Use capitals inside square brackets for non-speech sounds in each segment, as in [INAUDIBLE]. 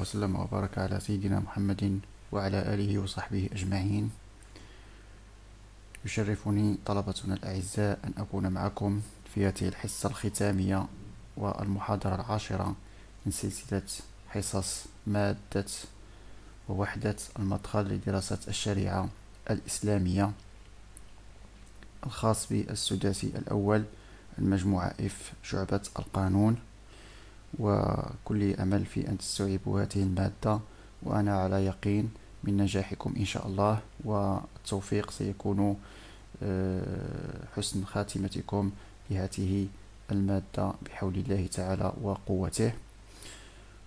وسلم وبارك على سيدنا محمد وعلى آله وصحبه أجمعين يشرفني طلبتنا الأعزاء أن أكون معكم في هذه الحصة الختامية والمحاضرة العاشرة من سلسلة حصص مادة ووحدة المدخل لدراسة الشريعة الإسلامية الخاص بالسداسي الأول المجموعة إف شعبة القانون وكل أمل في أن تستوعبوا هذه المادة وأنا على يقين من نجاحكم إن شاء الله والتوفيق سيكون آه، حسن خاتمتكم لهذه المادة بحول الله تعالى وقوته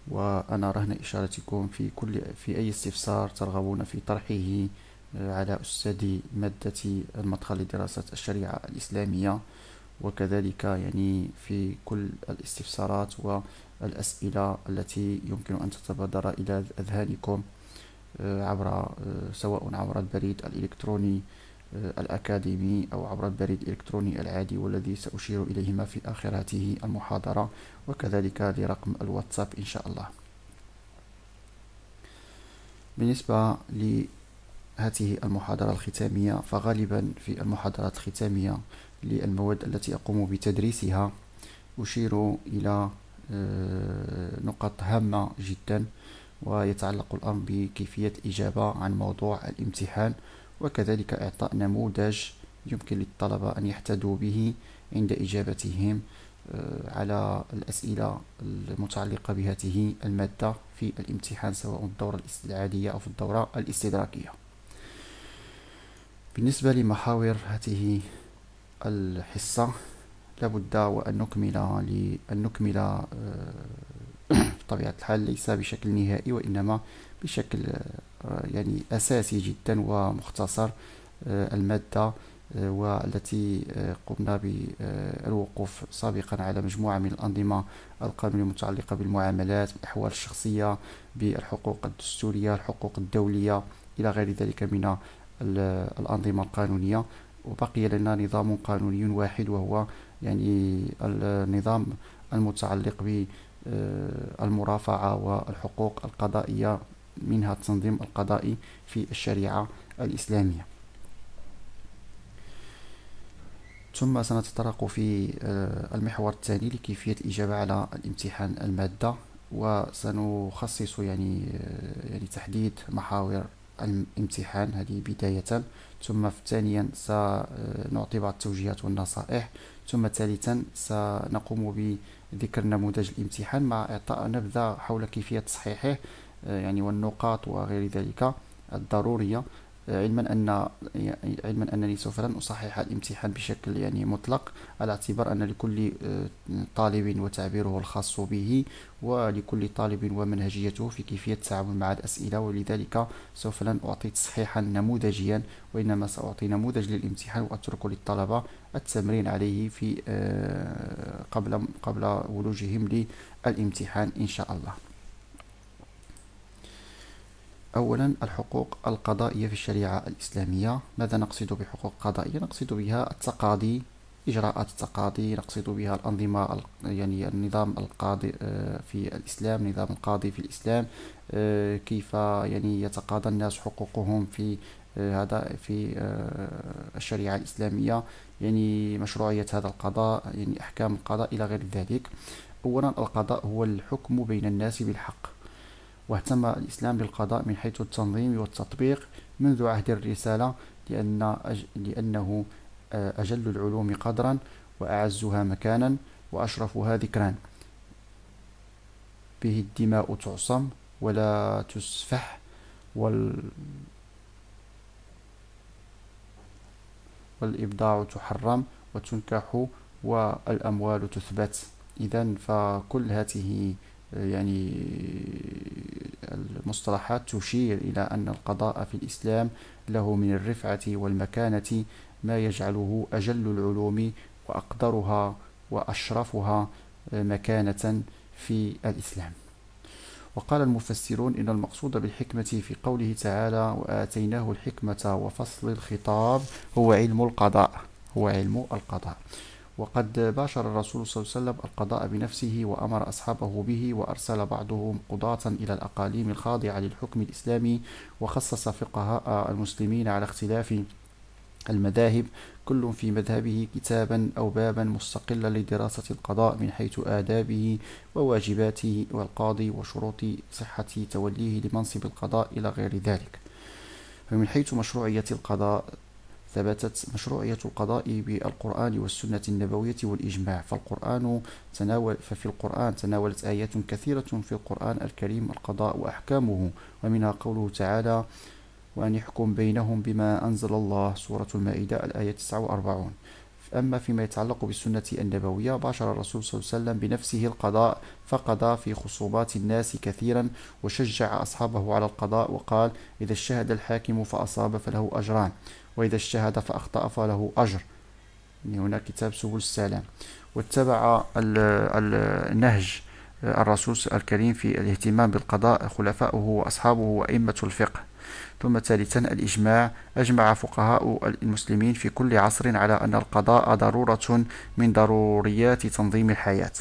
وأنا رهن إشارتكم في كل في أي استفسار ترغبون في طرحه آه، على أستاذ مادة المدخل لدراسة الشريعة الإسلامية وكذلك يعني في كل الاستفسارات والأسئلة التي يمكن أن تتبادر إلى أذهانكم آه، عبر آه، سواء عبر البريد الإلكتروني آه، الأكاديمي أو عبر البريد الإلكتروني العادي والذي سأشير إليهما في آخر هذه المحاضرة وكذلك لرقم الواتساب إن شاء الله بالنسبة لهذه المحاضرة الختامية فغالبا في المحاضرات الختامية للمواد التي أقوم بتدريسها أشير إلى آه، نقط هامة جدا ويتعلق الأمر بكيفية الإجابة عن موضوع الامتحان وكذلك إعطاء نموذج يمكن للطلبة أن يحتدوا به عند إجابتهم آه، على الأسئلة المتعلقة بهذه المادة في الامتحان سواء الدورة العادية أو في الدورة الاستدراكية بالنسبة لمحاور هذه الحصة لابد وأن نكمل لأن نكمل آه، [COUGHS] بطبيعة الحال ليس بشكل نهائي وإنما بشكل آه، يعني أساسي جدا ومختصر آه، المادة والتي قمنا بالوقوف سابقا على مجموعة من الأنظمة القانونية المتعلقة بالمعاملات بالأحوال الشخصية بالحقوق الدستورية الحقوق الدولية إلى غير ذلك من الأنظمة القانونية وبقي لنا نظام قانوني واحد وهو يعني النظام المتعلق بالمرافعة آه، والحقوق القضائية منها التنظيم القضائي في الشريعة الإسلامية ثم سنتطرق في آه، المحور الثاني لكيفية الإجابة على الامتحان المادة وسنخصص يعني آه، يعني تحديد محاور الامتحان هذه بداية ثم ثانيا سنعطي بعض التوجيهات والنصائح ثم ثالثا سنقوم بذكر نموذج الامتحان مع إعطاء نبذة حول كيفية تصحيحه آه، يعني والنقاط وغير ذلك الضرورية علما ان علما انني سوف لن اصحح الامتحان بشكل يعني مطلق على اعتبار ان لكل آه، طالب وتعبيره الخاص به ولكل طالب ومنهجيته في كيفيه التعامل مع الاسئله ولذلك سوف لن اعطي تصحيحا نموذجيا وانما ساعطي نموذج للامتحان واترك للطلبه التمرين عليه في آه، قبل قبل ولوجهم للامتحان ان شاء الله أولا الحقوق القضائية في الشريعة الإسلامية ماذا نقصد بحقوق قضائية نقصد بها التقاضي إجراءات التقاضي نقصد بها الأنظمة يعني النظام القاضي آه، في الإسلام نظام القاضي في الإسلام آه، كيف يعني يتقاضى الناس حقوقهم في آه، هذا في الشريعة الإسلامية يعني مشروعية هذا القضاء يعني أحكام القضاء إلى غير ذلك أولا القضاء هو الحكم بين الناس بالحق واهتم الإسلام بالقضاء من حيث التنظيم والتطبيق منذ عهد الرسالة لأن لأنه آه، أجل العلوم قدرا وأعزها مكانا وأشرفها ذكرا به الدماء تعصم ولا تسفح وال والإبداع تحرم وتنكح والأموال تثبت إذا فكل هذه آه، يعني المصطلحات تشير إلى أن القضاء في الإسلام له من الرفعة والمكانة ما يجعله أجل العلوم وأقدرها وأشرفها مكانة في الإسلام وقال المفسرون إن المقصود بالحكمة في قوله تعالى وآتيناه الحكمة وفصل الخطاب هو علم القضاء هو علم القضاء وقد باشر الرسول صلى الله عليه وسلم القضاء بنفسه وأمر أصحابه به وأرسل بعضهم قضاة إلى الأقاليم الخاضعة للحكم الإسلامي وخصص فقهاء المسلمين على اختلاف المذاهب كل في مذهبه كتابا أو بابا مستقلا لدراسة القضاء من حيث آدابه وواجباته والقاضي وشروط صحة توليه لمنصب القضاء إلى غير ذلك فمن حيث مشروعية القضاء ثبتت مشروعية القضاء بالقرآن والسنة النبوية والإجماع فالقرآن تناول ففي القرآن تناولت آيات كثيرة في القرآن الكريم القضاء وأحكامه ومنها قوله تعالى وأن يحكم بينهم بما أنزل الله سورة المائدة الآية 49 أما فيما يتعلق بالسنة النبوية باشر الرسول صلى الله عليه وسلم بنفسه القضاء فقضى في خصومات الناس كثيرا وشجع أصحابه على القضاء وقال إذا اجتهد الحاكم فأصاب فله أجران وإذا اجتهد فأخطأ فله أجر يعني هنا كتاب سبل السلام واتبع النهج الرسول الكريم في الاهتمام بالقضاء خلفاؤه وأصحابه وأئمة الفقه ثم ثالثا الإجماع أجمع فقهاء المسلمين في كل عصر على أن القضاء ضرورة من ضروريات تنظيم الحياة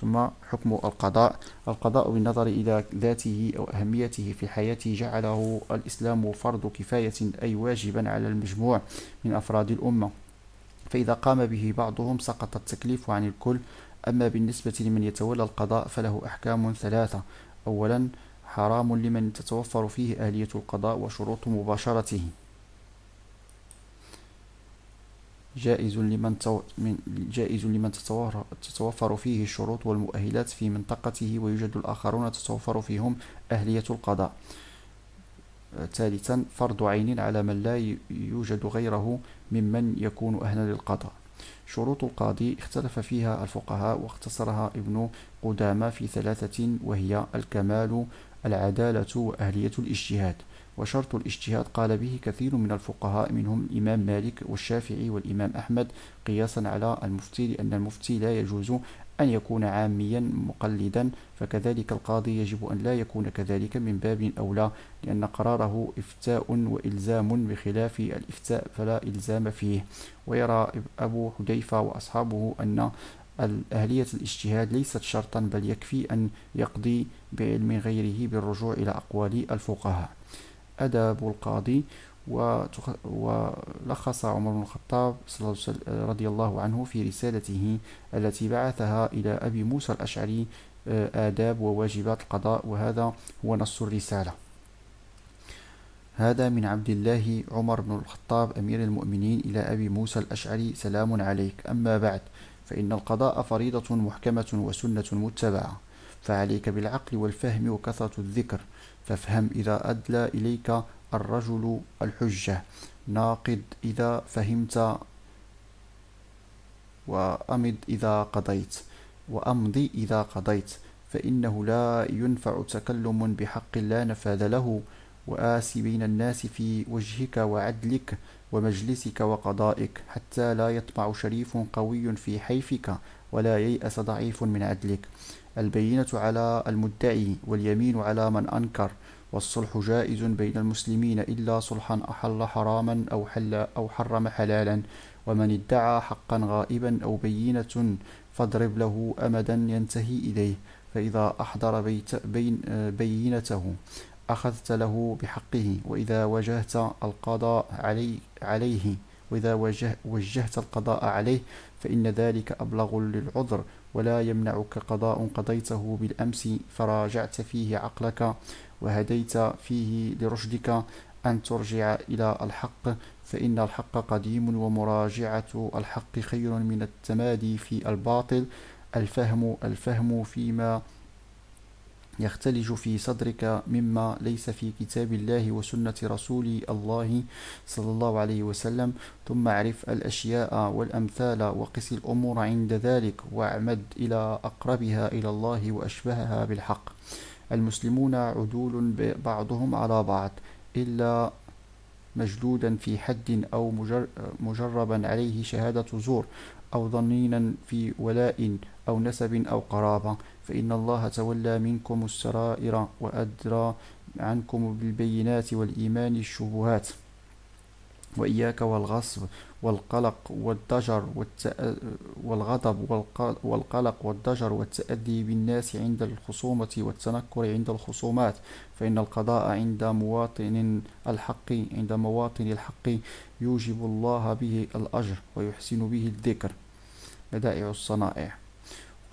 ثم حكم القضاء القضاء بالنظر إلى ذاته أو أهميته في حياته جعله الإسلام فرض كفاية أي واجبا على المجموع من أفراد الأمة فإذا قام به بعضهم سقط التكليف عن الكل أما بالنسبة لمن يتولى القضاء فله أحكام ثلاثة أولا حرام لمن تتوفر فيه أهلية القضاء وشروط مباشرته جائز لمن جائز لمن تتوفر فيه الشروط والمؤهلات في منطقته ويوجد الآخرون تتوفر فيهم أهلية القضاء ثالثا فرض عين على من لا يوجد غيره ممن يكون أهلا للقضاء شروط القاضي اختلف فيها الفقهاء واختصرها ابن قدامة في ثلاثة وهي الكمال العدالة وأهلية الاجتهاد وشرط الاجتهاد قال به كثير من الفقهاء منهم الإمام مالك والشافعي والإمام أحمد قياسا على المفتي لأن المفتي لا يجوز أن يكون عاميا مقلدا فكذلك القاضي يجب أن لا يكون كذلك من باب أولى لأن قراره إفتاء وإلزام بخلاف الإفتاء فلا إلزام فيه ويرى أبو حذيفة وأصحابه أن أهلية الاجتهاد ليست شرطا بل يكفي أن يقضي بعلم غيره بالرجوع إلى أقوال الفقهاء أداب القاضي ولخص عمر بن الخطاب رضي الله عنه في رسالته التي بعثها إلى أبي موسى الأشعري آه، آداب وواجبات القضاء وهذا هو نص الرسالة هذا من عبد الله عمر بن الخطاب أمير المؤمنين إلى أبي موسى الأشعري سلام عليك أما بعد فإن القضاء فريضة محكمة وسنة متبعة فعليك بالعقل والفهم وكثرة الذكر فافهم إذا أدلى إليك الرجل الحجة ناقد إذا فهمت وأمض إذا قضيت وأمضي إذا قضيت فإنه لا ينفع تكلم بحق لا نفاذ له وآس بين الناس في وجهك وعدلك ومجلسك وقضائك حتى لا يطمع شريف قوي في حيفك ولا ييأس ضعيف من عدلك البينة على المدعي واليمين على من أنكر والصلح جائز بين المسلمين إلا صلحا أحل حراما أو, حل أو حرم حلالا ومن ادعى حقا غائبا أو بينة فاضرب له أمدا ينتهي إليه فإذا أحضر بيت بين بينته أخذت له بحقه وإذا وجهت القضاء علي عليه وإذا وجه وجهت القضاء عليه فإن ذلك أبلغ للعذر ولا يمنعك قضاء قضيته بالأمس فراجعت فيه عقلك وهديت فيه لرشدك أن ترجع إلى الحق فإن الحق قديم ومراجعة الحق خير من التمادي في الباطل الفهم الفهم فيما يختلج في صدرك مما ليس في كتاب الله وسنة رسول الله صلى الله عليه وسلم ثم اعرف الأشياء والأمثال وقس الأمور عند ذلك واعمد إلى أقربها إلى الله وأشبهها بالحق المسلمون عدول بعضهم على بعض إلا مجدودا في حد أو مجربا عليه شهادة زور أو ظنينا في ولاء أو نسب أو قرابة فإن الله تولى منكم السرائر وأدرى عنكم بالبينات والإيمان الشبهات وإياك والغصب والقلق والضجر والغضب والقلق والضجر والتأدي بالناس عند الخصومة والتنكر عند الخصومات فإن القضاء عند مواطن الحق عند مواطن الحق يوجب الله به الأجر ويحسن به الذكر بدائع الصنائع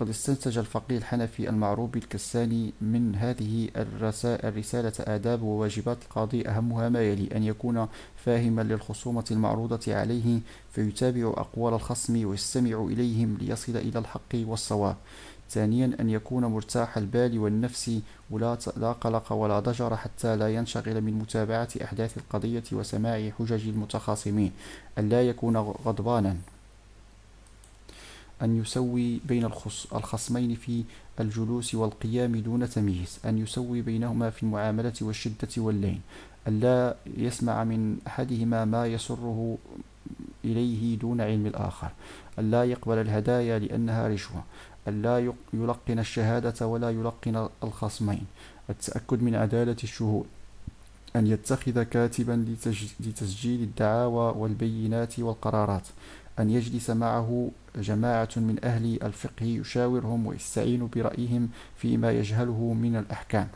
وقد استنتج الفقيه الحنفي المعروبي الكساني من هذه الرسالة آداب وواجبات القاضي أهمها ما يلي أن يكون فاهما للخصومة المعروضة عليه فيتابع أقوال الخصم ويستمع إليهم ليصل إلى الحق والصواب ثانيا أن يكون مرتاح البال والنفس ولا لا قلق ولا ضجر حتى لا ينشغل من متابعة أحداث القضية وسماع حجج المتخاصمين ألا يكون غضبانا أن يسوي بين الخصمين في الجلوس والقيام دون تمييز أن يسوي بينهما في المعاملة والشدة واللين أن لا يسمع من أحدهما ما يسره إليه دون علم الآخر أن لا يقبل الهدايا لأنها رشوة أن لا يلقن الشهادة ولا يلقن الخصمين التأكد من عدالة الشهود أن يتخذ كاتبا لتسجيل الدعاوى والبينات والقرارات أن يجلس معه جماعة من أهل الفقه يشاورهم ويستعين برأيهم فيما يجهله من الأحكام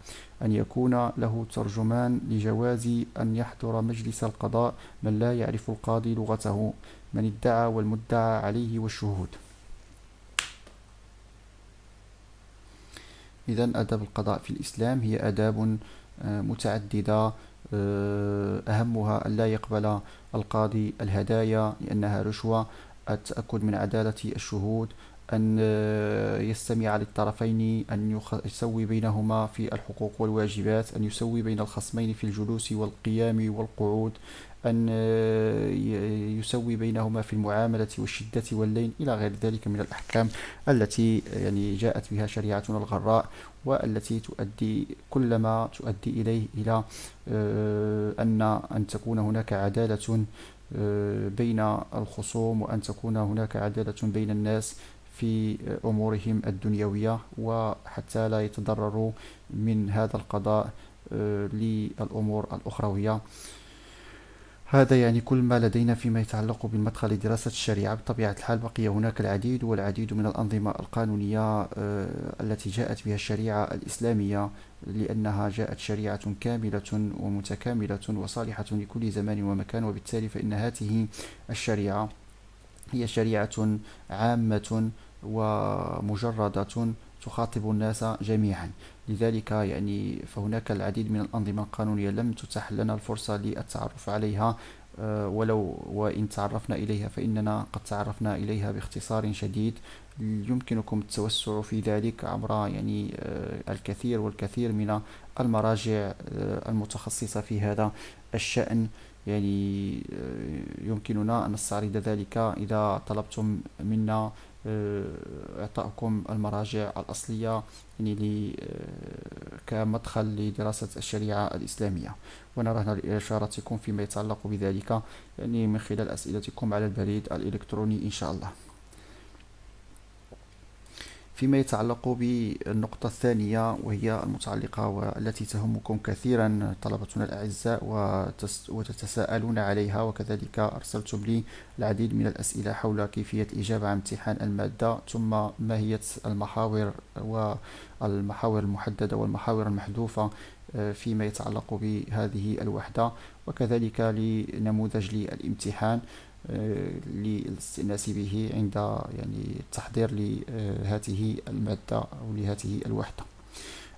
أن يكون له ترجمان لجواز أن يحضر مجلس القضاء من لا يعرف القاضي لغته من ادعى والمدعى عليه والشهود إذا أداب القضاء في الإسلام هي أداب آه، متعددة آه، أهمها أن لا يقبل القاضي الهدايا لأنها رشوة التأكد من عدالة الشهود أن آه، يستمع للطرفين أن يسوي بينهما في الحقوق والواجبات أن يسوي بين الخصمين في الجلوس والقيام والقعود أن آه، يسوي بينهما في المعاملة والشدة واللين إلى غير ذلك من الأحكام التي آه، يعني جاءت بها شريعتنا الغراء والتي تؤدي كل ما تؤدي إليه إلى آه، أن أن تكون هناك عدالة بين الخصوم وأن تكون هناك عدالة بين الناس في أمورهم الدنيوية وحتى لا يتضرروا من هذا القضاء للأمور الأخروية هذا يعني كل ما لدينا فيما يتعلق بالمدخل لدراسة الشريعة بطبيعة الحال بقي هناك العديد والعديد من الأنظمة القانونية آه، التي جاءت بها الشريعة الإسلامية لأنها جاءت شريعة كاملة ومتكاملة وصالحة لكل زمان ومكان وبالتالي فإن هذه الشريعة هي شريعة عامة ومجردة تخاطب الناس جميعا لذلك يعني فهناك العديد من الأنظمة القانونية لم تتح لنا الفرصة للتعرف عليها آه، ولو وإن تعرفنا إليها فإننا قد تعرفنا إليها باختصار شديد يمكنكم التوسع في ذلك عبر يعني آه، الكثير والكثير من المراجع آه، المتخصصة في هذا الشأن يعني يمكننا أن نستعرض ذلك إذا طلبتم منا آه، اعطائكم المراجع الاصليه يعني آه، كمدخل لدراسه الشريعه الاسلاميه ونرى رهن فيما يتعلق بذلك يعني من خلال اسئلتكم على البريد الالكتروني ان شاء الله فيما يتعلق بالنقطة الثانية وهي المتعلقة والتي تهمكم كثيرا طلبتنا الأعزاء وتتساءلون عليها وكذلك أرسلتم لي العديد من الأسئلة حول كيفية الإجابة عن امتحان المادة ثم ماهية المحاور والمحاور المحددة والمحاور المحذوفة آه، فيما يتعلق بهذه الوحدة وكذلك لنموذج للامتحان للاستئناس به عند يعني التحضير لهذه المادة أو لهذه الوحدة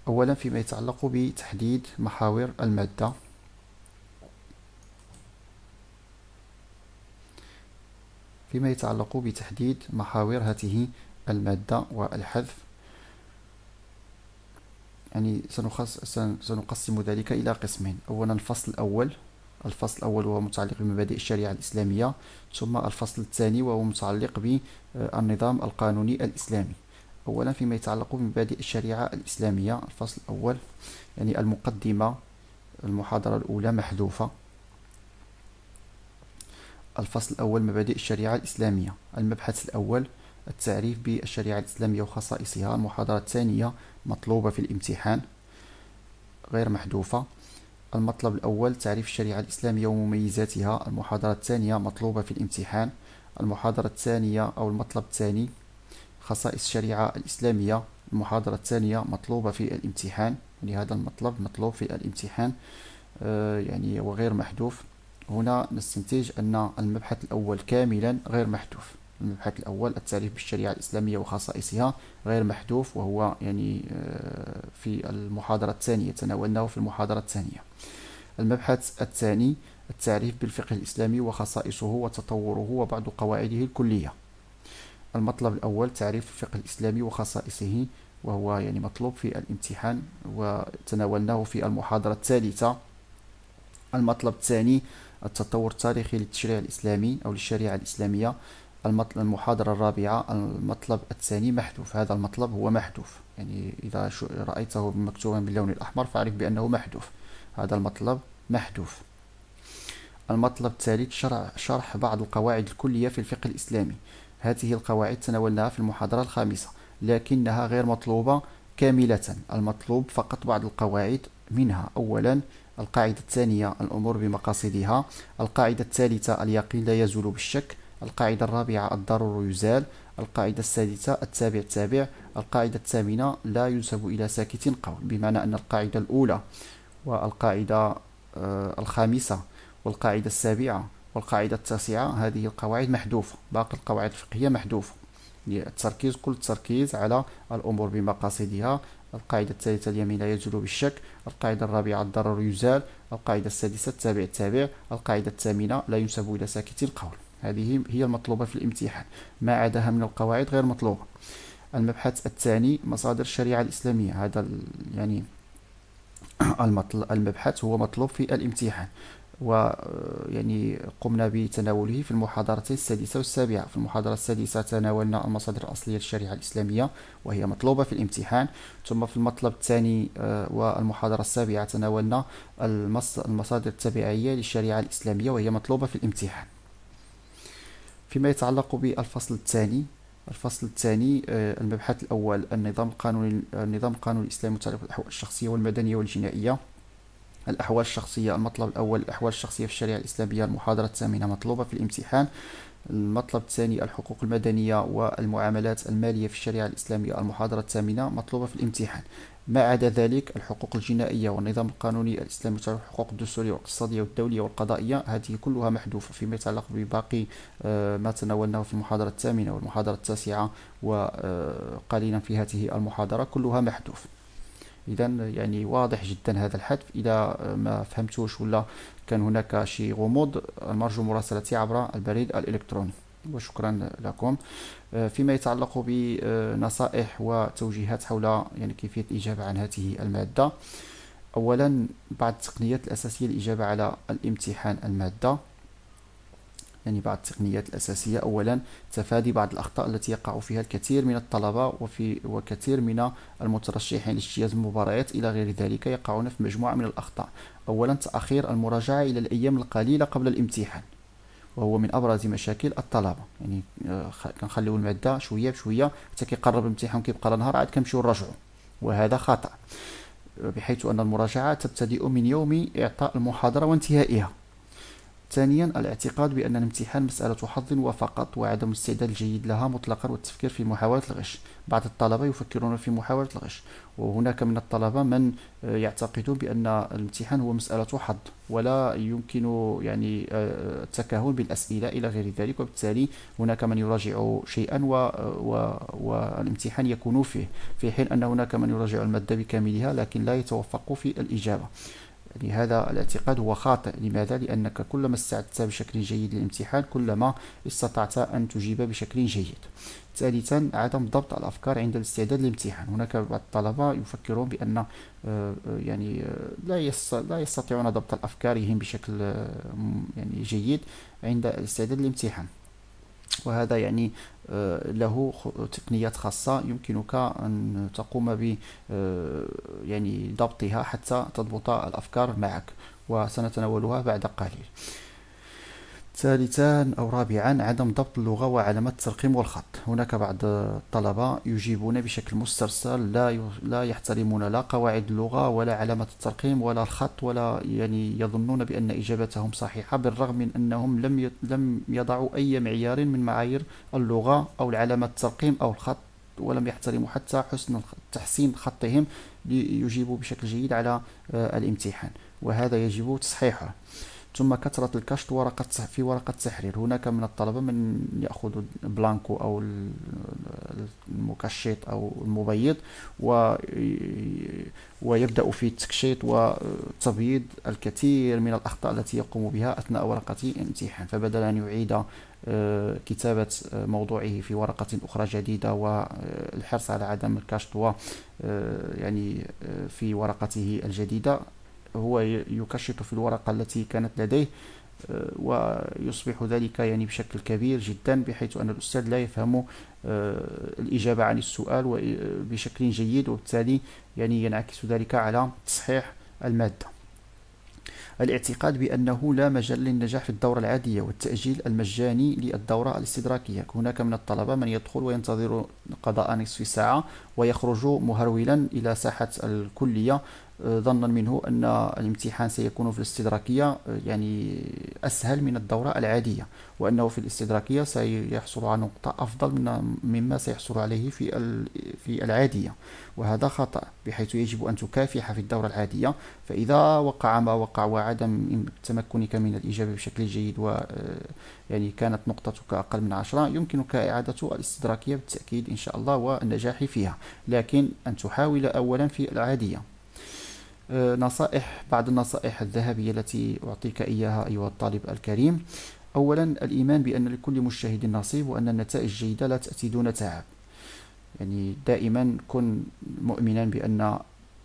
أولا فيما يتعلق بتحديد محاور المادة فيما يتعلق بتحديد محاور هذه المادة والحذف يعني سنقسم ذلك إلى قسمين أولا الفصل الأول الفصل الأول وهو متعلق بمبادئ الشريعة الإسلامية ثم الفصل الثاني وهو متعلق بالنظام آه، القانوني الإسلامي أولا فيما يتعلق بمبادئ الشريعة الإسلامية الفصل الأول يعني المقدمة المحاضرة الأولى محذوفة الفصل الأول مبادئ الشريعة الإسلامية المبحث الأول التعريف بالشريعة الإسلامية وخصائصها المحاضرة الثانية مطلوبة في الامتحان غير محذوفة المطلب الأول تعريف الشريعة الإسلامية ومميزاتها المحاضرة الثانية مطلوبة في الامتحان المحاضرة الثانية أو المطلب الثاني خصائص الشريعة الإسلامية المحاضرة الثانية مطلوبة في الامتحان يعني هذا المطلب مطلوب في الامتحان آه، يعني وغير محذوف هنا نستنتج أن المبحث الأول كاملا غير محذوف المبحث الأول التعريف بالشريعة الإسلامية وخصائصها غير محذوف وهو يعني آه، في المحاضرة الثانية تناولناه في المحاضرة الثانية المبحث الثاني التعريف بالفقه الإسلامي وخصائصه وتطوره وبعض قواعده الكلية المطلب الأول تعريف الفقه الإسلامي وخصائصه وهو يعني مطلوب في الامتحان وتناولناه في المحاضرة الثالثة المطلب الثاني التطور التاريخي للتشريع الإسلامي أو للشريعة الإسلامية المحاضرة الرابعة المطلب الثاني محذوف هذا المطلب هو محذوف يعني إذا رأيته مكتوبا باللون الأحمر فاعرف بأنه محذوف هذا المطلب محذوف المطلب الثالث شرح بعض القواعد الكلية في الفقه الإسلامي هذه القواعد تناولناها في المحاضرة الخامسة لكنها غير مطلوبة كاملة المطلوب فقط بعض القواعد منها أولا القاعدة الثانية الأمور بمقاصدها القاعدة الثالثة اليقين لا يزول بالشك القاعدة الرابعة الضرر يزال القاعدة السادسة التابع تابع القاعدة الثامنة لا ينسب إلى ساكت قول بمعنى أن القاعدة الأولى والقاعدة آه، الخامسة والقاعدة السابعة والقاعدة التاسعة هذه القواعد محذوفة باقي القواعد الفقهية محذوفة التركيز كل التركيز على الأمور بمقاصدها القاعدة الثالثة اليمين لا يزول بالشك القاعدة الرابعة الضرر يزال القاعدة السادسة التابع التابع القاعدة الثامنة لا ينسب إلى ساكت القول هذه هي المطلوبة في الامتحان ما عداها من القواعد غير مطلوبة المبحث الثاني مصادر الشريعة الإسلامية هذا يعني [CLEARS THROAT] المبحث هو مطلوب في الامتحان و آه، يعني قمنا بتناوله في المحاضرتين السادسة والسابعة في المحاضرة السادسة تناولنا المصادر الأصلية للشريعة الإسلامية وهي مطلوبة في الامتحان ثم في المطلب الثاني آه، والمحاضرة السابعة تناولنا المصادر التبعية للشريعة الإسلامية وهي مطلوبة في الامتحان فيما يتعلق بالفصل الثاني الفصل الثاني آه، المبحث الأول النظام القانوني النظام القانوني الإسلامي المتعلق بالأحوال الشخصية والمدنية والجنائية الأحوال الشخصية المطلب الأول الأحوال الشخصية في الشريعة الإسلامية المحاضرة الثامنة مطلوبة في الامتحان المطلب الثاني الحقوق المدنية والمعاملات المالية في الشريعة الإسلامية المحاضرة الثامنة مطلوبة في الامتحان ما عدا ذلك الحقوق الجنائية والنظام القانوني الإسلامي تعرف الحقوق الدستورية والاقتصادية والدولية والقضائية هذه كلها محذوفة فيما يتعلق بباقي آه، ما تناولناه في المحاضرة الثامنة والمحاضرة التاسعة وقليلا آه، في هذه المحاضرة كلها محدوف إذا يعني واضح جدا هذا الحذف إذا آه، ما فهمتوش ولا كان هناك شي غموض المرجو مراسلتي عبر البريد الإلكتروني وشكرا لكم آه، فيما يتعلق بنصائح وتوجيهات حول يعني كيفية الإجابة عن هذه المادة أولا بعض التقنيات الأساسية للإجابة على الامتحان المادة يعني بعض التقنيات الأساسية أولا تفادي بعض الأخطاء التي يقع فيها الكثير من الطلبة وفي وكثير من المترشحين لاجتياز المباريات إلى غير ذلك يقعون في مجموعة من الأخطاء أولا تأخير المراجعة إلى الأيام القليلة قبل الامتحان وهو من ابرز مشاكل الطلبه يعني آه، كنخليو الماده شويه بشويه حتى كيقرب الامتحان كيبقى نهار عاد كنمشيو نراجعو وهذا خطا بحيث ان المراجعه تبتدئ من يوم اعطاء المحاضره وانتهائها ثانيا الاعتقاد بأن الامتحان مسألة حظ وفقط وعدم الاستعداد الجيد لها مطلقا والتفكير في محاولة الغش بعض الطلبة يفكرون في محاولة الغش وهناك من الطلبة من آه، يعتقد بأن الامتحان هو مسألة حظ ولا يمكن يعني آه، التكهن بالأسئلة إلى غير ذلك وبالتالي هناك من يراجع شيئا و... و... والامتحان يكون فيه في حين أن هناك من يراجع المادة بكاملها لكن لا يتوفق في الإجابة يعني هذا الاعتقاد هو خاطئ لماذا؟ لأنك كلما استعدت بشكل جيد للامتحان كلما استطعت أن تجيب بشكل جيد ثالثا عدم ضبط الافكار عند الاستعداد للامتحان هناك بعض الطلبه يفكرون بان آه، آه، يعني آه، لا لا يستطيعون ضبط افكارهم بشكل يعني جيد عند الاستعداد للامتحان وهذا يعني آه، له تقنيات خاصة يمكنك أن تقوم ب آه، يعني ضبطها حتى تضبط الأفكار معك وسنتناولها بعد قليل ثالثا أو رابعا عدم ضبط اللغة وعلامات الترقيم والخط هناك بعض الطلبة يجيبون بشكل مسترسل لا لا يحترمون لا قواعد اللغة ولا علامة الترقيم ولا الخط ولا يعني يظنون بأن إجابتهم صحيحة بالرغم من أنهم لم لم يضعوا أي معيار من معايير اللغة أو علامات الترقيم أو الخط ولم يحترموا حتى حسن تحسين خطهم ليجيبوا بشكل جيد على آه، الامتحان وهذا يجب تصحيحه ثم كثرة الكشط ورقة في ورقة تحرير هناك من الطلبة من يأخذ بلانكو أو المكشط أو المبيض و ويبدأ في التكشيط وتبييض الكثير من الأخطاء التي يقوم بها أثناء ورقة الامتحان فبدل أن يعيد آه، كتابة آه، موضوعه في ورقة أخرى جديدة والحرص على عدم الكشط و آه، يعني في ورقته الجديدة هو يكشط في الورقة التي كانت لديه آه، ويصبح ذلك يعني بشكل كبير جدا بحيث أن الأستاذ لا يفهم آه، الإجابة عن السؤال آه، بشكل جيد وبالتالي يعني ينعكس ذلك على تصحيح المادة الاعتقاد بأنه لا مجال للنجاح في الدورة العادية والتأجيل المجاني للدورة الاستدراكية هناك من الطلبة من يدخل وينتظر قضاء نصف ساعة ويخرج مهرولا إلى ساحة الكلية آه، ظنا منه أن الامتحان سيكون في الاستدراكية آه، يعني أسهل من الدورة العادية وأنه في الاستدراكية سيحصل على نقطة أفضل من مما سيحصل عليه في في العادية وهذا خطأ بحيث يجب أن تكافح في الدورة العادية فإذا وقع ما وقع وعدم تمكنك من الإجابة بشكل جيد و آه، يعني كانت نقطتك أقل من عشرة يمكنك إعادة الاستدراكية بالتأكيد إن شاء الله والنجاح فيها لكن أن تحاول أولا في العادية آه، نصائح بعض النصائح الذهبية التي أعطيك إياها أيها الطالب الكريم أولا الإيمان بأن لكل مجتهد نصيب وأن النتائج الجيدة لا تأتي دون تعب يعني دائما كن مؤمنا بأن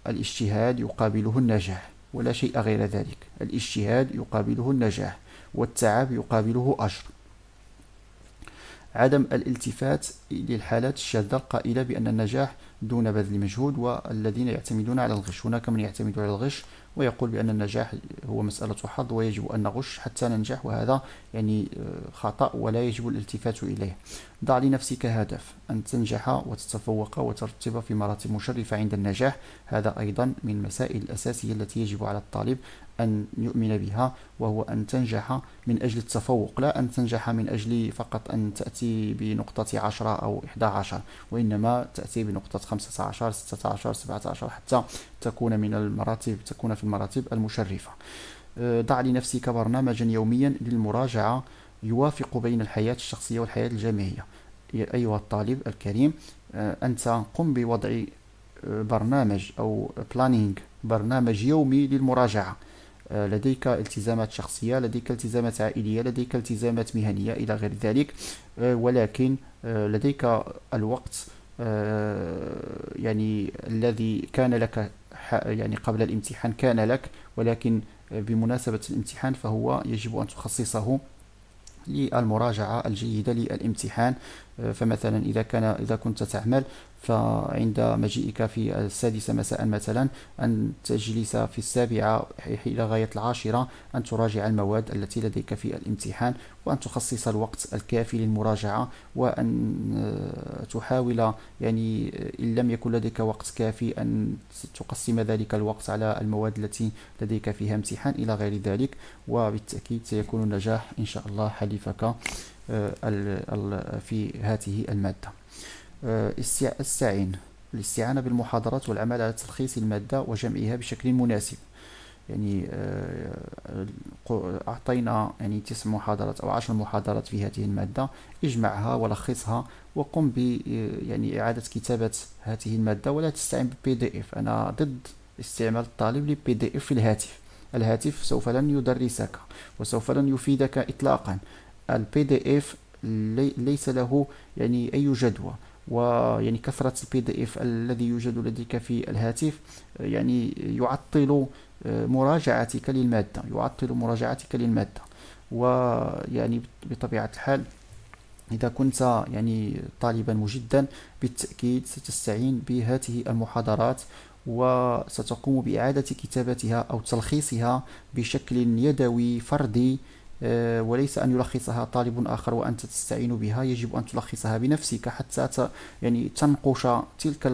الاجتهاد يقابله النجاح ولا شيء غير ذلك الاجتهاد يقابله النجاح والتعب يقابله أجر عدم الالتفات للحالات الشاذة القائلة بأن النجاح دون بذل مجهود والذين يعتمدون على الغش هناك من يعتمد على الغش ويقول بأن النجاح هو مسألة حظ ويجب أن نغش حتى ننجح وهذا يعني آه، خطأ ولا يجب الالتفات إليه ضع لنفسك هدف أن تنجح وتتفوق وترتب في مراتب مشرفة عند النجاح هذا أيضا من المسائل الأساسية التي يجب على الطالب أن يؤمن بها وهو أن تنجح من أجل التفوق لا أن تنجح من أجل فقط أن تأتي بنقطة 10 أو 11 وإنما تأتي بنقطة 15 16 17 حتى تكون من المراتب تكون في المراتب المشرفة ضع أه، لنفسك برنامجا يوميا للمراجعة يوافق بين الحياة الشخصية والحياة الجامعية أيها الطالب الكريم أه، أنت قم بوضع أه، برنامج أو بلانينج برنامج يومي للمراجعة آه، لديك التزامات شخصية لديك التزامات عائلية لديك التزامات مهنية إلى غير ذلك آه، ولكن آه، لديك الوقت يعني الذي كان لك يعني قبل الامتحان كان لك ولكن بمناسبة الامتحان فهو يجب أن تخصصه للمراجعة الجيدة للامتحان فمثلا إذا كان إذا كنت تعمل فعند مجيئك في السادسة مساء مثلا أن تجلس في السابعة إلى غاية العاشرة أن تراجع المواد التي لديك في الامتحان وأن تخصص الوقت الكافي للمراجعة وأن تحاول يعني إن لم يكن لديك وقت كافي أن تقسم ذلك الوقت على المواد التي لديك فيها امتحان إلى غير ذلك وبالتأكيد سيكون النجاح إن شاء الله حليفك آه، في هذه المادة استعين آه، الاستعانة بالمحاضرات والعمل على تلخيص المادة وجمعها بشكل مناسب يعني آه، أعطينا يعني تسع محاضرات أو عشر محاضرات في هذه المادة اجمعها ولخصها وقم ب آه، يعني إعادة كتابة هذه المادة ولا تستعين بالبي دي اف أنا ضد استعمال الطالب للبي دي اف في الهاتف الهاتف سوف لن يدرسك وسوف لن يفيدك إطلاقا البي دي اف ليس له يعني أي جدوى ويعني كثرة البي دي اف الذي يوجد لديك في الهاتف آه، يعني يعطل آه، مراجعتك للمادة يعطل مراجعتك للمادة ويعني بطبيعة الحال إذا كنت يعني طالبا مجدا بالتأكيد ستستعين بهذه المحاضرات وستقوم بإعادة كتابتها أو تلخيصها بشكل يدوي فردي آه، وليس أن يلخصها طالب آخر وأنت تستعين بها يجب أن تلخصها بنفسك حتى يعني تنقش تلك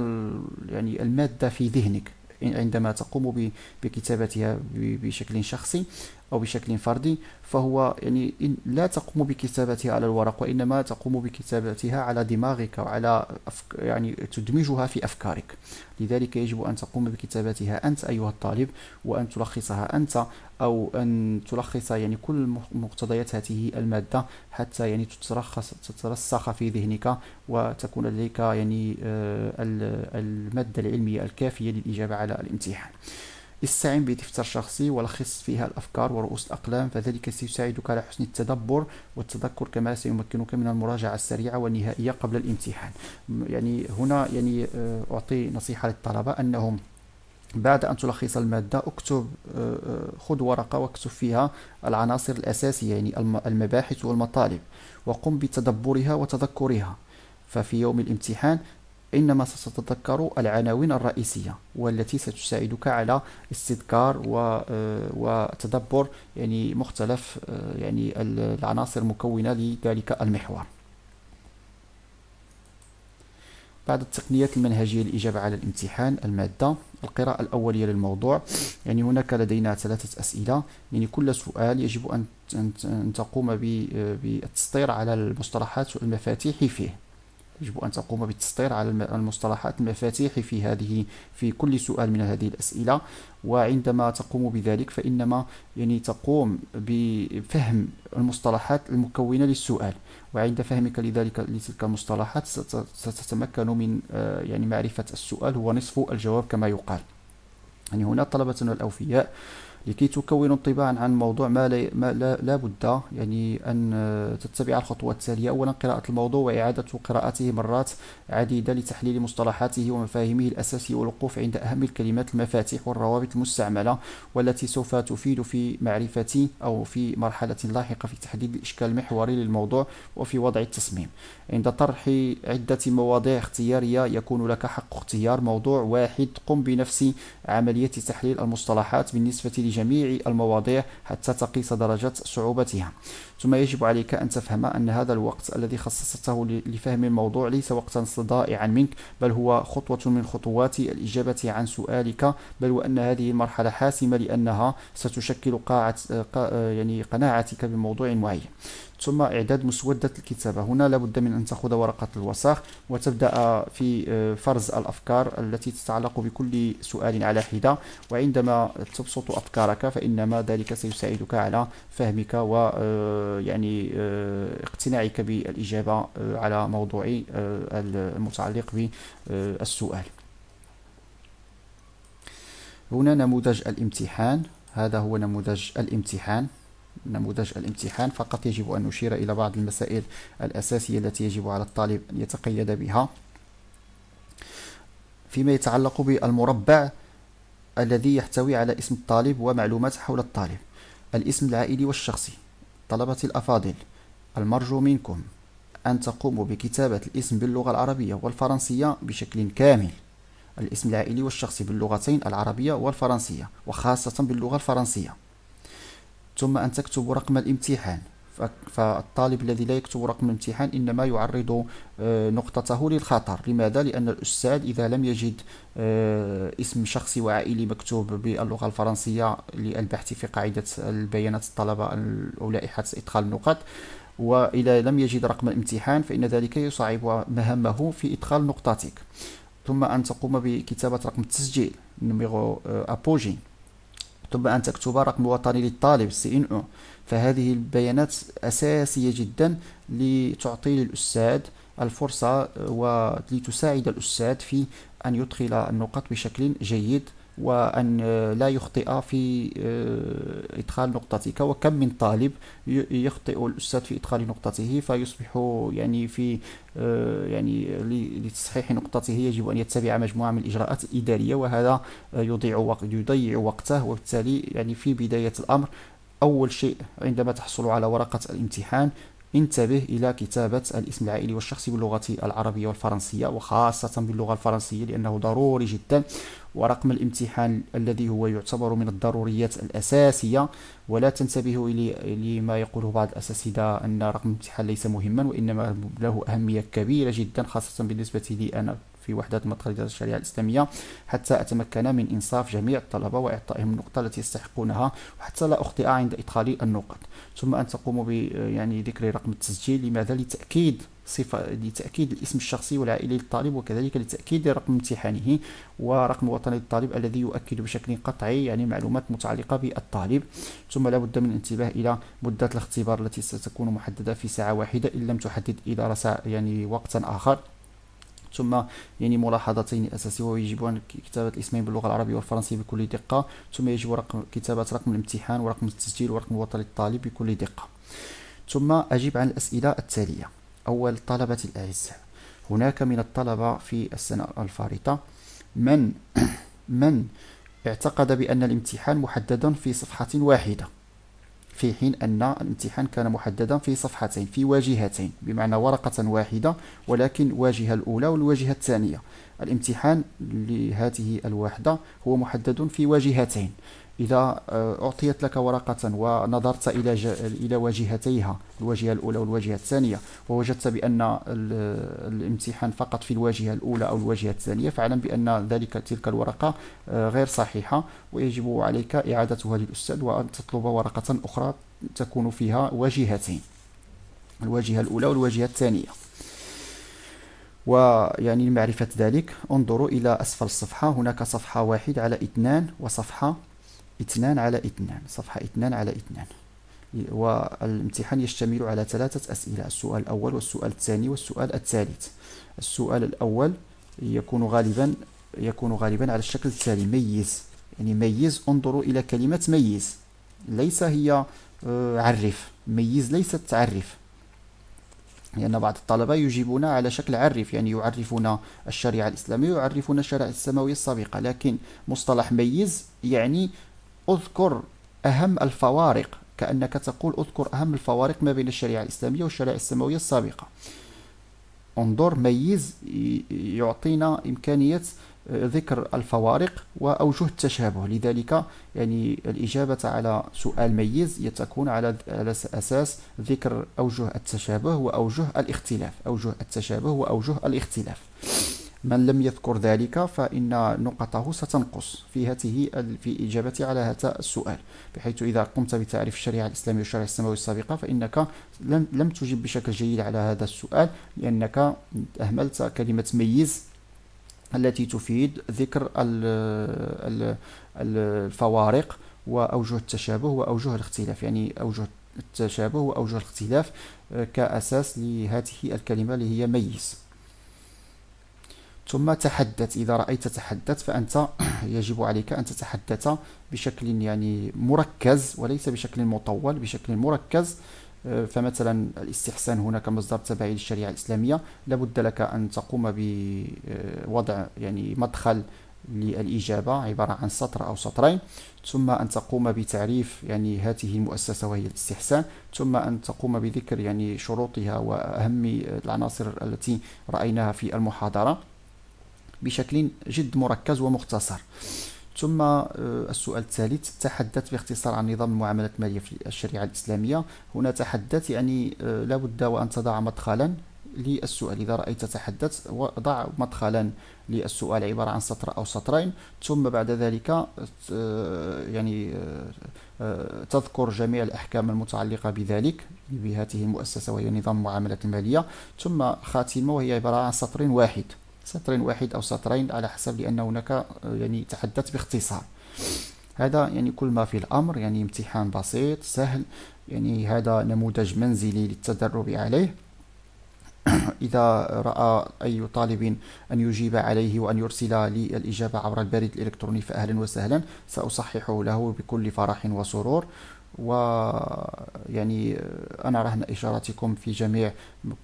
يعني المادة في ذهنك عندما تقوم بكتابتها بشكل شخصي أو بشكل فردي فهو يعني إن لا تقوم بكتابتها على الورق وإنما تقوم بكتابتها على دماغك وعلى أفك يعني تدمجها في أفكارك لذلك يجب أن تقوم بكتابتها أنت أيها الطالب وأن تلخصها أنت أو أن تلخص يعني كل مقتضيات هذه المادة حتى يعني تترخص تترسخ في ذهنك وتكون لديك يعني آه، المادة العلمية الكافية للإجابة على الامتحان استعن بدفتر شخصي ولخص فيها الأفكار ورؤوس الأقلام فذلك سيساعدك على حسن التدبر والتذكر كما سيمكنك من المراجعة السريعة والنهائية قبل الامتحان يعني هنا يعني آه، أعطي نصيحة للطلبة أنهم بعد أن تلخص المادة اكتب آه، آه، خذ ورقة واكتب فيها العناصر الأساسية يعني المباحث والمطالب وقم بتدبرها وتذكرها ففي يوم الامتحان إنما ستتذكر العناوين الرئيسية والتي ستساعدك على استذكار آه، وتدبر يعني مختلف آه، يعني العناصر المكونة لذلك المحور بعد التقنيات المنهجية للإجابة على الامتحان المادة القراءة الأولية للموضوع يعني هناك لدينا ثلاثة أسئلة يعني كل سؤال يجب أن تقوم آه، بالتسطير على المصطلحات والمفاتيح فيه يجب أن تقوم بالتسطير على المصطلحات المفاتيح في هذه في كل سؤال من هذه الأسئلة وعندما تقوم بذلك فإنما يعني تقوم بفهم المصطلحات المكونة للسؤال وعند فهمك لذلك لتلك المصطلحات ستتمكن من آه، يعني معرفة السؤال هو نصف الجواب كما يقال يعني هنا طلبتنا الأوفياء لكي تكون انطباعا عن موضوع ما لا, ما لا, لا بد يعني أن تتبع الخطوات التالية أولا قراءة الموضوع وإعادة قراءته مرات عديدة لتحليل مصطلحاته ومفاهيمه الأساسية والوقوف عند أهم الكلمات المفاتيح والروابط المستعملة والتي سوف تفيد في معرفة أو في مرحلة لاحقة في تحديد الإشكال المحوري للموضوع وفي وضع التصميم عند طرح عدة مواضيع اختيارية يكون لك حق اختيار موضوع واحد قم بنفس عملية تحليل المصطلحات بالنسبة لجميع جميع المواضيع حتى تقيس درجة صعوبتها ثم يجب عليك أن تفهم أن هذا الوقت الذي خصصته لفهم الموضوع ليس وقتا ضائعا منك بل هو خطوة من خطوات الإجابة عن سؤالك بل وأن هذه المرحلة حاسمة لأنها ستشكل قاعة يعني قناعتك بموضوع معين ثم إعداد مسودة الكتابة هنا لابد من أن تأخذ ورقة الوساخ وتبدأ في آه، فرز الأفكار التي تتعلق بكل سؤال على حدة وعندما تبسط أفكارك فإنما ذلك سيساعدك على فهمك و آه، يعني آه، اقتناعك بالإجابة على موضوع المتعلق بالسؤال هنا نموذج الامتحان هذا هو نموذج الامتحان نموذج الامتحان فقط يجب أن نشير إلى بعض المسائل الأساسية التي يجب على الطالب أن يتقيد بها فيما يتعلق بالمربع الذي يحتوي على اسم الطالب ومعلومات حول الطالب الاسم العائلي والشخصي طلبة الأفاضل المرجو منكم أن تقوموا بكتابة الاسم باللغة العربية والفرنسية بشكل كامل الاسم العائلي والشخصي باللغتين العربية والفرنسية وخاصة باللغة الفرنسية ثم أن تكتب رقم الامتحان فالطالب الذي لا يكتب رقم الامتحان انما يعرض آه، نقطته للخطر لماذا لان الاستاذ اذا لم يجد آه، اسم شخصي وعائلي مكتوب باللغه الفرنسيه للبحث في قاعده البيانات الطلبه او لائحه ادخال النقاط واذا لم يجد رقم الامتحان فان ذلك يصعب مهمه في ادخال نقطتك ثم ان تقوم بكتابه رقم التسجيل نميرو آه، أبوجين ثم أن تكتب رقم وطني للطالب سي ان او فهذه البيانات أساسية جدا لتعطي للأستاذ الفرصة ولتساعد الأستاذ في أن يدخل النقاط بشكل جيد وأن آه، لا يخطئ في آه، إدخال نقطتك وكم من طالب يخطئ الأستاذ في إدخال نقطته فيصبح يعني في آه، يعني لتصحيح نقطته يجب أن يتبع مجموعة من الإجراءات الإدارية وهذا يضيع وقت يضيع وقته وبالتالي يعني في بداية الأمر أول شيء عندما تحصل على ورقة الامتحان انتبه إلى كتابة الاسم العائلي والشخصي باللغة العربية والفرنسية وخاصة باللغة الفرنسية لأنه ضروري جدا ورقم الامتحان الذي هو يعتبر من الضروريات الأساسية ولا تنتبه لما يقوله بعض الأساتذة أن رقم الامتحان ليس مهما وإنما له أهمية كبيرة جدا خاصة بالنسبة لي أنا في وحدات مدخل إدارة الشريعة الإسلامية حتى أتمكن من إنصاف جميع الطلبة وإعطائهم النقطة التي يستحقونها وحتى لا أخطئ عند إدخال النقط ثم أن تقوموا ب يعني ذكر رقم التسجيل لماذا لتأكيد صفة لتأكيد الاسم الشخصي والعائلي للطالب وكذلك لتأكيد رقم امتحانه ورقم وطني للطالب الذي يؤكد بشكل قطعي يعني معلومات متعلقة بالطالب ثم لا بد من الانتباه إلى مدة الاختبار التي ستكون محددة في ساعة واحدة إن لم تحدد إلى يعني وقتا آخر ثم يعني ملاحظتين اساسيه ويجب ان كتابه الاسمين باللغه العربيه والفرنسيه بكل دقه ثم يجب رقم كتابه رقم الامتحان ورقم التسجيل ورقم الوطني للطالب بكل دقه ثم اجيب عن الاسئله التاليه اول طلبه الاعزاء هناك من الطلبه في السنه الفارطه من [CLEARS THROAT] من اعتقد بان الامتحان محدد في صفحه واحده في حين أن الامتحان كان محددا في صفحتين في واجهتين بمعنى ورقة واحدة ولكن واجهة الأولى والواجهة الثانية الامتحان لهذه الوحدة هو محدد في واجهتين إذا آه، أعطيت لك ورقة ونظرت إلى إلى واجهتيها الواجهة الأولى والواجهة الثانية ووجدت بأن الامتحان فقط في الواجهة الأولى أو الواجهة الثانية فاعلم بأن ذلك تلك الورقة آه، غير صحيحة ويجب عليك إعادتها للأستاذ وأن تطلب ورقة أخرى تكون فيها واجهتين الواجهة الأولى والواجهة الثانية ويعني لمعرفة ذلك انظروا إلى أسفل الصفحة هناك صفحة واحد على اثنان وصفحة اثنان على اثنان صفحة اثنان على اثنان والامتحان يشتمل على ثلاثة أسئلة السؤال الأول والسؤال الثاني والسؤال الثالث السؤال الأول يكون غالبا يكون غالبا على الشكل التالي ميز يعني ميز انظروا إلى كلمة ميز ليس هي آه، عرف ميز ليست تعرف لأن يعني بعض الطلبة يجيبون على شكل عرف يعني يعرفون الشريعة الإسلامية ويعرفون الشريعة السماوية السابقة لكن مصطلح ميز يعني اذكر أهم الفوارق كأنك تقول اذكر أهم الفوارق ما بين الشريعة الإسلامية والشريعه السماوية السابقة انظر ميز يعطينا إمكانية آه، ذكر الفوارق وأوجه التشابه لذلك يعني الإجابة على سؤال ميز تكون على أساس ذكر أوجه التشابه وأوجه الاختلاف أوجه التشابه وأوجه الاختلاف من لم يذكر ذلك فإن نقطه ستنقص في هذه في إجابتي على هذا السؤال بحيث إذا قمت بتعريف الشريعة الإسلامية والشريعة السماوية السابقة فإنك لم, لم تجب بشكل جيد على هذا السؤال لأنك أهملت كلمة ميز التي تفيد ذكر الفوارق وأوجه التشابه وأوجه الاختلاف يعني أوجه التشابه وأوجه الاختلاف آه، كأساس لهذه الكلمة اللي هي ميز ثم تحدث إذا رأيت تحدث فأنت [CLEARS THROAT] يجب عليك أن تتحدث بشكل يعني مركز وليس بشكل مطول بشكل مركز آه، فمثلا الاستحسان هنا كمصدر تبعي للشريعة الإسلامية لابد لك أن تقوم بوضع يعني مدخل للإجابة عبارة عن سطر أو سطرين ثم أن تقوم بتعريف يعني هذه المؤسسة وهي الاستحسان ثم أن تقوم بذكر يعني شروطها وأهم العناصر التي رأيناها في المحاضرة بشكل جد مركز ومختصر ثم آه، السؤال الثالث تحدث باختصار عن نظام المعاملات المالية في الشريعة الإسلامية هنا تحدث يعني آه، لابد وأن تضع مدخلا للسؤال إذا رأيت تحدث وضع مدخلا للسؤال عبارة عن سطر أو سطرين ثم بعد ذلك آه، يعني تذكر جميع الأحكام المتعلقة بذلك بهذه المؤسسة وهي نظام المعاملات المالية ثم خاتمة وهي عبارة عن سطر واحد سطر واحد أو سطرين على حسب لأن هناك آه، يعني تحدث باختصار هذا يعني كل ما في الأمر يعني امتحان بسيط سهل يعني هذا نموذج منزلي للتدرب عليه [COUGHS] إذا رأى أي طالب أن يجيب عليه وأن يرسل لي الإجابة عبر البريد الإلكتروني فأهلا وسهلا ساصححه له بكل فرح وسرور و يعني أنا رهن إشاراتكم في جميع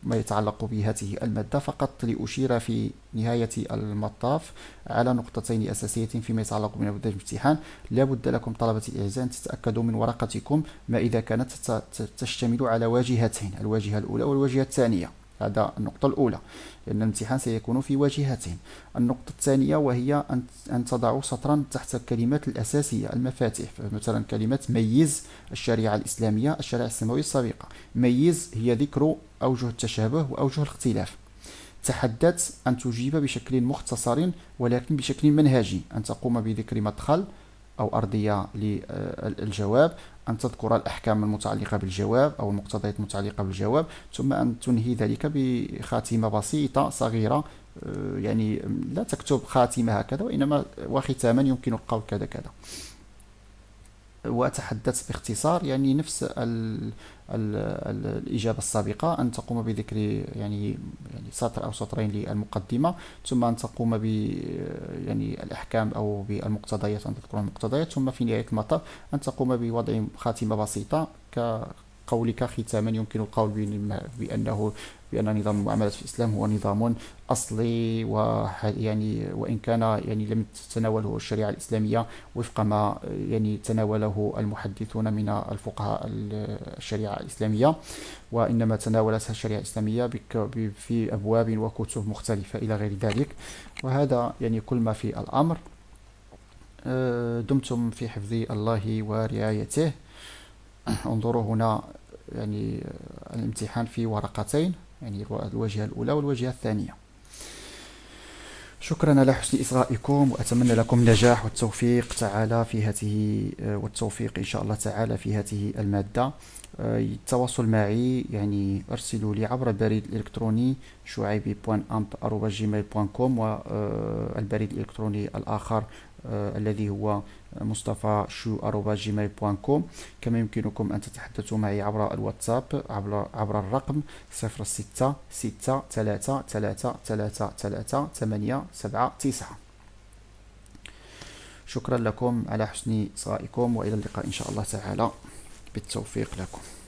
ما يتعلق بهذه المادة فقط لأشير في نهاية المطاف على نقطتين أساسيتين فيما يتعلق بنموذج الامتحان لابد لكم طلبة الإعزاء أن تتأكدوا من ورقتكم ما إذا كانت تشتمل على واجهتين الواجهة الأولى والواجهة الثانية هذا النقطة الأولى لأن الامتحان سيكون في واجهتين النقطة الثانية وهي أن تضع سطرا تحت الكلمات الأساسية المفاتيح مثلا كلمة ميز الشريعة الإسلامية الشريعة السماوية السابقة ميز هي ذكر أوجه التشابه وأوجه الاختلاف تحدث أن تجيب بشكل مختصر ولكن بشكل منهجي أن تقوم بذكر مدخل أو أرضية للجواب أن تذكر الأحكام المتعلقة بالجواب أو المقتضيات المتعلقة بالجواب ثم أن تنهي ذلك بخاتمة بسيطة صغيرة آه، يعني لا تكتب خاتمة هكذا وإنما وختاما يمكن القول كذا كذا وأتحدث باختصار يعني نفس الـ الـ الـ الإجابة السابقة أن تقوم بذكر يعني يعني سطر أو سطرين للمقدمة ثم أن تقوم ب يعني الأحكام أو بالمقتضيات أن تذكر المقتضيات ثم في نهاية المطاف أن تقوم بوضع خاتمة بسيطة قولك ختاما يمكن القول بأنه بأن نظام المعاملات في الإسلام هو نظام أصلي و يعني وإن كان يعني لم تتناوله الشريعة الإسلامية وفق ما يعني تناوله المحدثون من الفقهاء الشريعة الإسلامية وإنما تناولتها الشريعة الإسلامية في أبواب وكتب مختلفة إلى غير ذلك وهذا يعني كل ما في الأمر أه، دمتم في حفظ الله ورعايته [CLEARS THROAT] انظروا هنا يعني الامتحان في ورقتين يعني الواجهة الأولى والواجهة الثانية شكرا على حسن إصغائكم وأتمنى لكم النجاح والتوفيق تعالى في هذه آه، والتوفيق إن شاء الله تعالى في هذه المادة آه، التواصل معي يعني ارسلوا لي عبر البريد الالكتروني شعيبي.amp@gmail.com والبريد آه، الالكتروني الاخر آه، الذي هو مصطفى شو أروبا جيميل بوان كوم كما يمكنكم أن تتحدثوا معي عبر الواتساب عبر, عبر الرقم 06 6 3 3 3 3 8 7 9 شكرا لكم على حسن إصغائكم وإلى اللقاء إن شاء الله تعالى بالتوفيق لكم